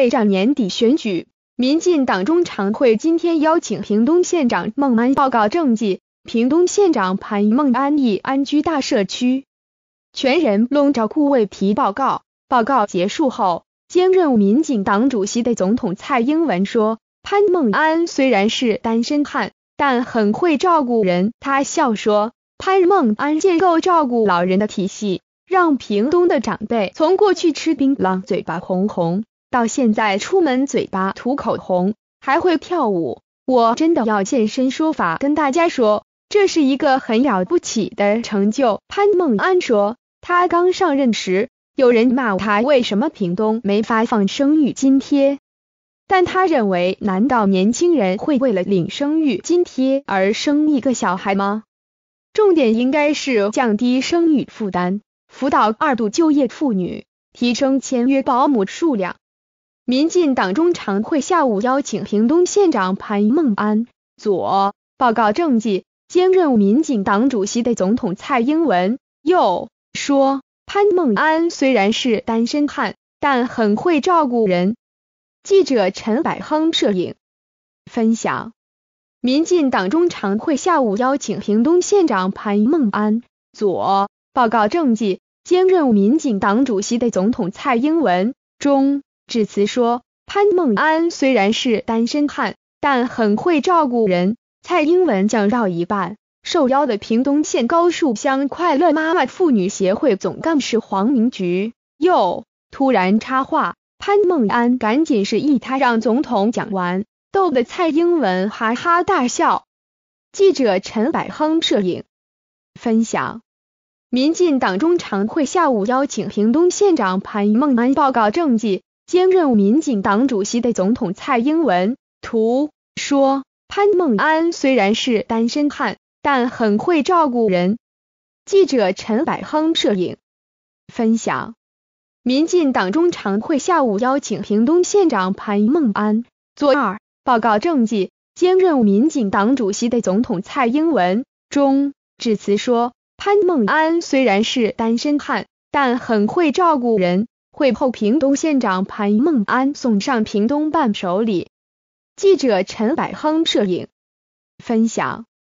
备战年底选举，民进党中常会今天邀请屏东县长孟安报告政绩。屏东县长潘孟安以安居大社区、全人笼罩护卫提报告。报告结束后，兼任民进党主席的总统蔡英文说：“潘孟安虽然是单身汉，但很会照顾人。”他笑说：“潘孟安建构照顾老人的体系，让屏东的长辈从过去吃槟榔嘴巴红红。”到现在出门嘴巴涂口红，还会跳舞，我真的要现身说法跟大家说，这是一个很了不起的成就。潘孟安说，他刚上任时，有人骂他为什么屏东没发放生育津贴，但他认为，难道年轻人会为了领生育津贴而生一个小孩吗？重点应该是降低生育负担，辅导二度就业妇女，提升签约保姆数量。民进党中常会下午邀请屏东县长潘孟安左报告政绩，兼任民进党主席的总统蔡英文右说，潘孟安虽然是单身汉，但很会照顾人。记者陈百亨摄影分享。民进党中常会下午邀请屏东县长潘孟安左报告政绩，兼任民进党主席的总统蔡英文中。致辞说：“潘孟安虽然是单身汉，但很会照顾人。”蔡英文讲到一半，受邀的屏东县高树乡快乐妈妈妇女协会总干事黄明菊又突然插话，潘孟安赶紧示意他让总统讲完，逗得蔡英文哈哈大笑。记者陈百亨摄影分享。民进党中常会下午邀请屏东县长潘孟安报告政绩。兼任民进党主席的总统蔡英文图说，潘孟安虽然是单身汉，但很会照顾人。记者陈百亨摄影分享。民进党中常会下午邀请屏东县长潘孟安做二报告政绩，兼任民进党主席的总统蔡英文中致辞说，潘孟安虽然是单身汉，但很会照顾人。会后，屏东县长潘孟安送上屏东伴手礼。记者陈柏亨摄影分享。